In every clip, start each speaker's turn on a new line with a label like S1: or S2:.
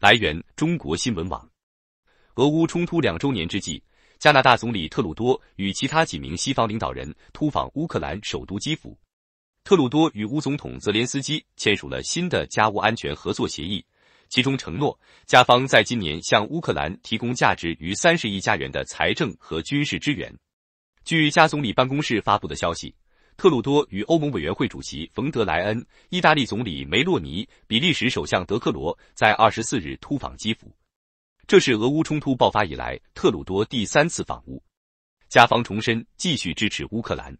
S1: 来源：中国新闻网。俄乌冲突两周年之际，加拿大总理特鲁多与其他几名西方领导人突访乌克兰首都基辅。特鲁多与乌总统泽连斯基签署了新的加乌安全合作协议，其中承诺加方在今年向乌克兰提供价值逾三十亿加元的财政和军事支援。据加总理办公室发布的消息。特鲁多与欧盟委员会主席冯德莱恩、意大利总理梅洛尼、比利时首相德克罗在二十四日突访基辅，这是俄乌冲突爆发以来特鲁多第三次访乌。加方重申继续支持乌克兰。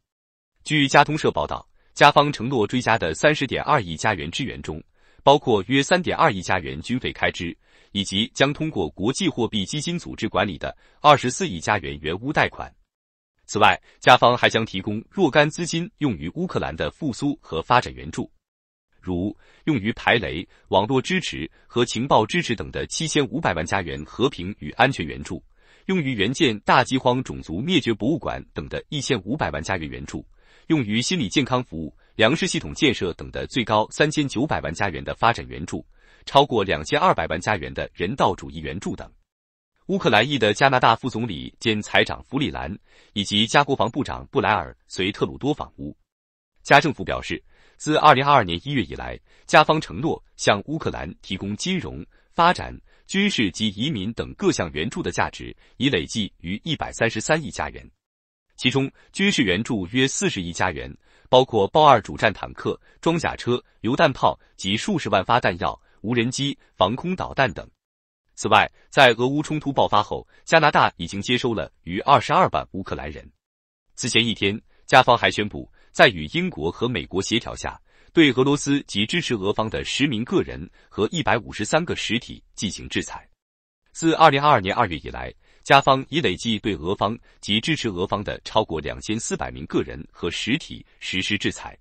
S1: 据加通社报道，加方承诺追加的三十点二亿加元支援中，包括约三点二亿加元军费开支，以及将通过国际货币基金组织管理的二十四亿加元援乌贷款。此外，加方还将提供若干资金用于乌克兰的复苏和发展援助，如用于排雷、网络支持和情报支持等的七千五百万加元和平与安全援助，用于援建大饥荒种族灭绝博物馆等的一千五百万加元援助，用于心理健康服务、粮食系统建设等的最高三千九百万加元的发展援助，超过两千二百万加元的人道主义援助等。乌克兰裔的加拿大副总理兼财长弗里兰以及加国防部长布莱尔随特鲁多访乌。加政府表示，自二零二二年一月以来，加方承诺向乌克兰提供金融、发展、军事及移民等各项援助的价值已累计逾一百三十三亿加元，其中军事援助约四十亿加元，包括豹二主战坦克、装甲车、榴弹炮及数十万发弹药、无人机、防空导弹等。此外，在俄乌冲突爆发后，加拿大已经接收了逾二十二万乌克兰人。此前一天，加方还宣布，在与英国和美国协调下，对俄罗斯及支持俄方的十名个人和一百五十三个实体进行制裁。自二零二二年二月以来，加方已累计对俄方及支持俄方的超过两千四百名个人和实体实施制裁。